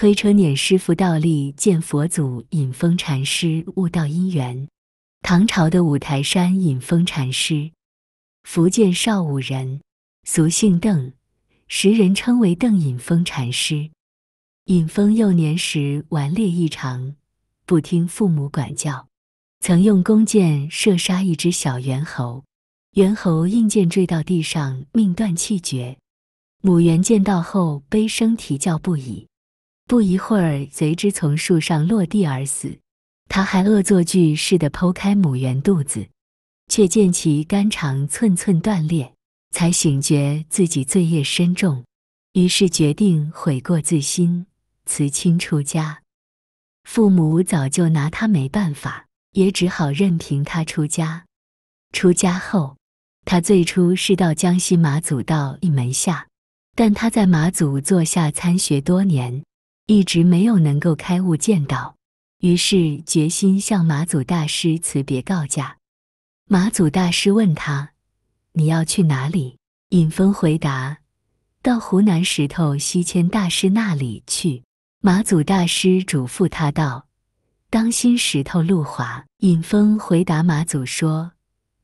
推车碾师傅倒立见佛祖，引风禅师悟道因缘。唐朝的五台山引风禅师，福建邵武人，俗姓邓，时人称为邓引峰禅师。引峰幼年时顽劣异常，不听父母管教，曾用弓箭射杀一只小猿猴，猿猴应箭坠到地上，命断气绝。母猿见到后悲声啼叫不已。不一会儿，随之从树上落地而死。他还恶作剧似的剖开母猿肚子，却见其肝肠寸寸断裂，才醒觉自己罪业深重，于是决定悔过自新，辞亲出家。父母早就拿他没办法，也只好任凭他出家。出家后，他最初是到江西马祖道一门下，但他在马祖坐下参学多年。一直没有能够开悟见到，于是决心向马祖大师辞别告假。马祖大师问他：“你要去哪里？”尹峰回答：“到湖南石头西迁大师那里去。”马祖大师嘱咐他道：“当心石头路滑。”尹峰回答马祖说：“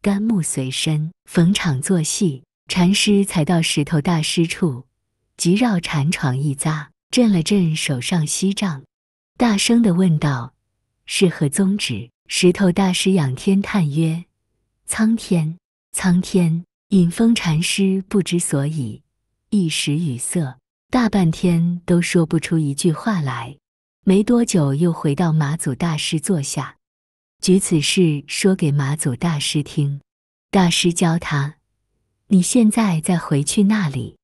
干木随身，逢场作戏。”禅师才到石头大师处，即绕禅床一匝。震了震手上锡杖，大声地问道：“是何宗旨？”石头大师仰天叹曰：“苍天，苍天！”引风禅师不知所以，一时语塞，大半天都说不出一句话来。没多久，又回到马祖大师坐下，举此事说给马祖大师听。大师教他：“你现在再回去那里。”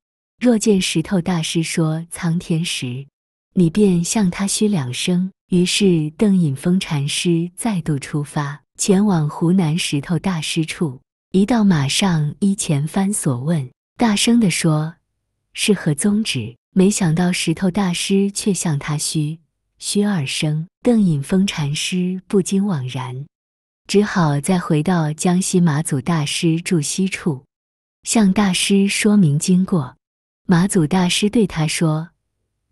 若见石头大师说苍天时，你便向他嘘两声。于是邓隐峰禅师再度出发，前往湖南石头大师处。一到马上依前番所问，大声地说：“是何宗旨？”没想到石头大师却向他嘘嘘二声。邓隐峰禅师不禁惘然，只好再回到江西马祖大师住西处，向大师说明经过。马祖大师对他说：“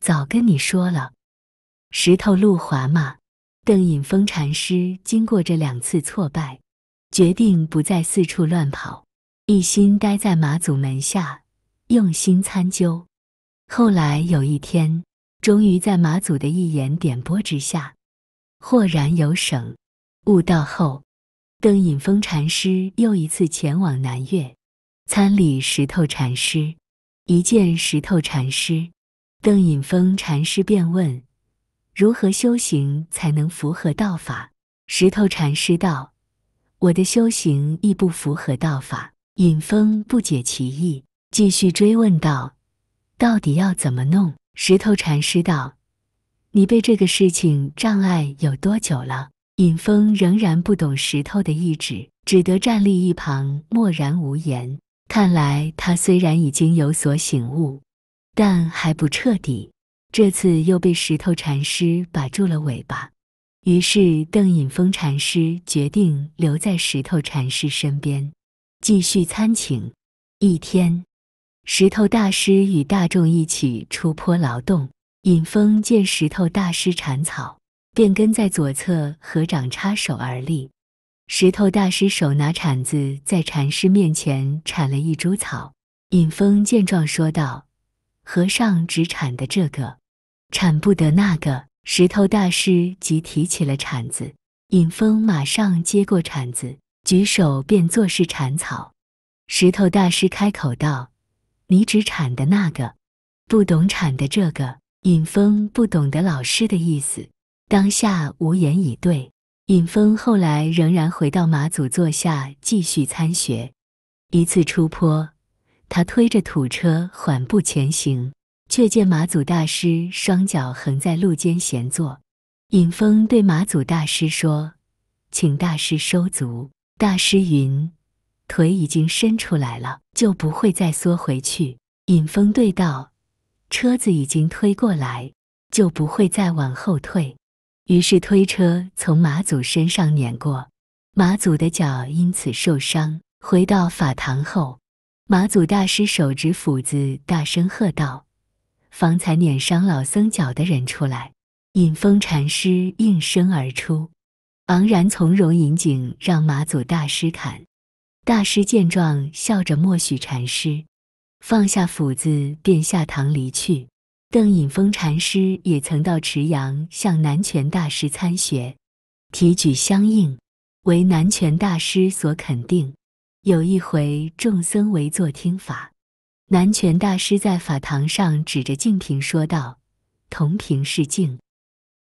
早跟你说了，石头路滑嘛。”邓引峰禅师经过这两次挫败，决定不再四处乱跑，一心待在马祖门下，用心参究。后来有一天，终于在马祖的一言点拨之下，豁然有省，悟道后，邓引峰禅师又一次前往南岳，参礼石头禅师。一见石头禅师，邓引峰禅师便问：“如何修行才能符合道法？”石头禅师道：“我的修行亦不符合道法。”尹峰不解其意，继续追问道：“到底要怎么弄？”石头禅师道：“你被这个事情障碍有多久了？”尹峰仍然不懂石头的意旨，只得站立一旁，默然无言。看来他虽然已经有所醒悟，但还不彻底。这次又被石头禅师把住了尾巴，于是邓引峰禅师决定留在石头禅师身边，继续参请。一天，石头大师与大众一起出坡劳动，隐峰见石头大师铲草，便跟在左侧合掌插手而立。石头大师手拿铲子，在禅师面前铲了一株草。尹峰见状，说道：“和尚只铲的这个，铲不得那个。”石头大师即提起了铲子，尹峰马上接过铲子，举手便作势铲草。石头大师开口道：“你只铲的那个，不懂铲的这个。”尹峰不懂得老师的意思，当下无言以对。尹峰后来仍然回到马祖座下继续参学。一次出坡，他推着土车缓步前行，却见马祖大师双脚横在路肩闲坐。尹峰对马祖大师说：“请大师收足。”大师云：“腿已经伸出来了，就不会再缩回去。”尹峰对道：“车子已经推过来，就不会再往后退。”于是推车从马祖身上碾过，马祖的脚因此受伤。回到法堂后，马祖大师手执斧子，大声喝道：“方才碾伤老僧脚的人出来！”引风禅师应声而出，昂然从容引颈，让马祖大师砍。大师见状，笑着默许禅师，放下斧子，便下堂离去。邓引峰禅师也曾到池阳向南泉大师参学，提举相应，为南泉大师所肯定。有一回，众僧围坐听法，南泉大师在法堂上指着净瓶说道：“铜瓶是净，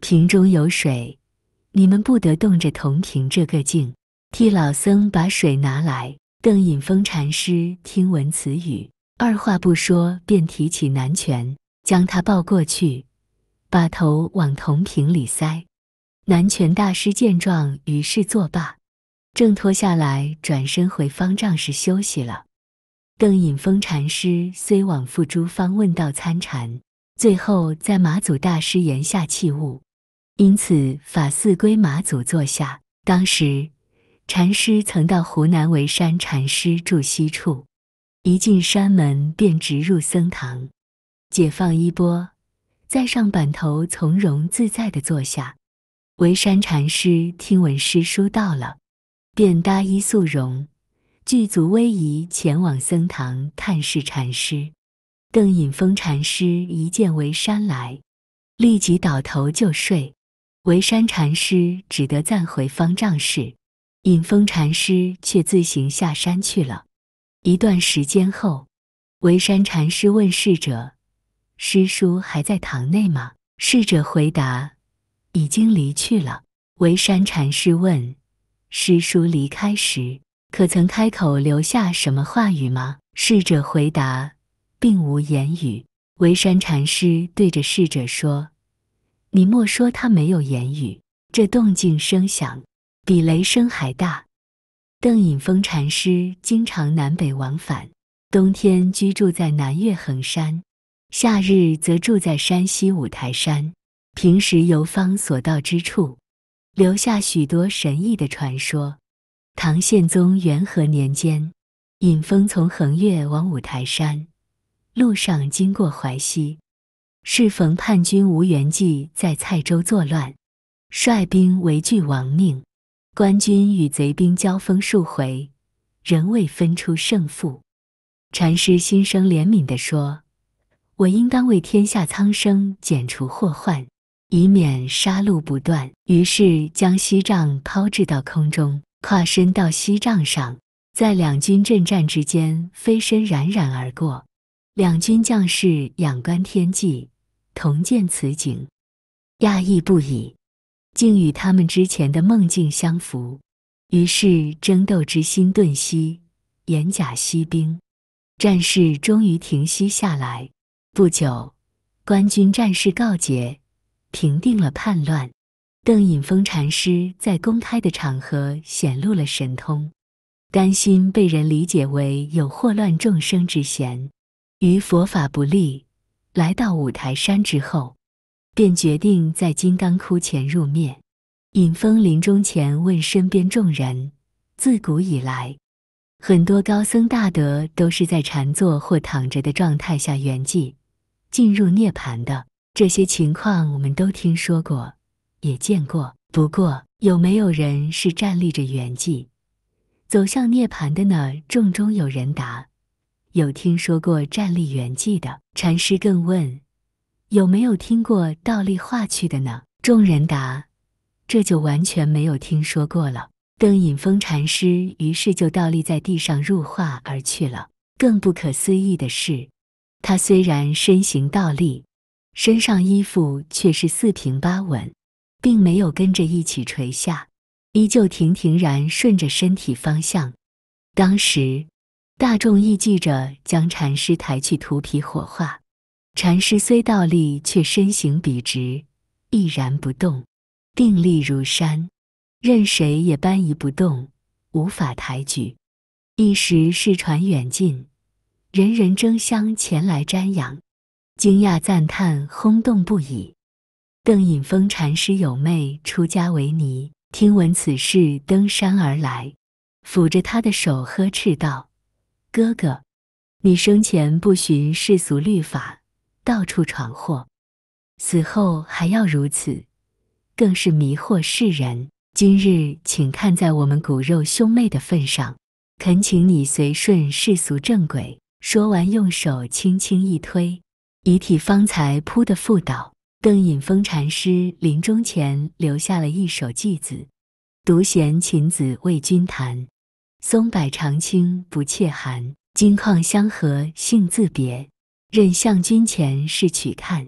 瓶中有水，你们不得动着铜瓶这个净，替老僧把水拿来。”邓引峰禅师听闻此语，二话不说，便提起南泉。将他抱过去，把头往铜瓶里塞。南拳大师见状，于是作罢，挣脱下来，转身回方丈室休息了。邓隐峰禅师虽往复诸方问道参禅，最后在马祖大师檐下弃悟，因此法寺归马祖坐下。当时，禅师曾到湖南沩山禅师住西处，一进山门便直入僧堂。解放衣钵，在上板头从容自在的坐下。维山禅师听闻师书到了，便搭衣素容，具足威仪前往僧堂探视禅师。邓引峰禅师一见维山来，立即倒头就睡。维山禅师只得暂回方丈室，引峰禅师却自行下山去了。一段时间后，维山禅师问侍者。师叔还在堂内吗？侍者回答：“已经离去了。”维山禅师问：“师叔离开时，可曾开口留下什么话语吗？”侍者回答：“并无言语。”维山禅师对着侍者说：“你莫说他没有言语，这动静声响，比雷声还大。”邓尹峰禅师经常南北往返，冬天居住在南岳衡山。夏日则住在山西五台山，平时游方所到之处，留下许多神异的传说。唐宪宗元和年间，尹峰从衡越往五台山，路上经过淮西，适逢叛军吴元济在蔡州作乱，率兵围拒王命，官军与贼兵交锋数回，仍未分出胜负。禅师心生怜悯地说。我应当为天下苍生剪除祸患，以免杀戮不断。于是将锡杖抛掷到空中，跨身到锡杖上，在两军阵战之间飞身冉冉而过。两军将士仰观天际，同见此景，讶异不已，竟与他们之前的梦境相符。于是争斗之心顿息，偃甲息兵，战事终于停息下来。不久，官军战事告捷，平定了叛乱。邓颖峰禅师在公开的场合显露了神通，担心被人理解为有祸乱众生之嫌，于佛法不利。来到五台山之后，便决定在金刚窟前入灭。尹峰临终前问身边众人：自古以来，很多高僧大德都是在禅坐或躺着的状态下圆寂。进入涅槃的这些情况，我们都听说过，也见过。不过，有没有人是站立着圆寂，走向涅槃的呢？众中有人答：“有听说过站立圆寂的。”禅师更问：“有没有听过倒立化去的呢？”众人答：“这就完全没有听说过了。”邓引峰禅师于是就倒立在地上入化而去了。更不可思议的是。他虽然身形倒立，身上衣服却是四平八稳，并没有跟着一起垂下，依旧亭亭然顺着身体方向。当时大众意记着将禅师抬去土皮火化，禅师虽倒立，却身形笔直，毅然不动，定力如山，任谁也搬移不动，无法抬举，一时世传远近。人人争相前来瞻仰，惊讶赞叹，轰动不已。邓引峰禅师有妹出家为尼，听闻此事登山而来，抚着他的手呵斥道：“哥哥，你生前不循世俗律法，到处闯祸，死后还要如此，更是迷惑世人。今日，请看在我们骨肉兄妹的份上，恳请你随顺世俗正轨。”说完，用手轻轻一推，遗体方才扑的复倒。邓尹峰禅师临终前留下了一首偈子：“独弦琴子为君弹，松柏长青不怯寒。金矿相和性自别，任向君前是曲看。”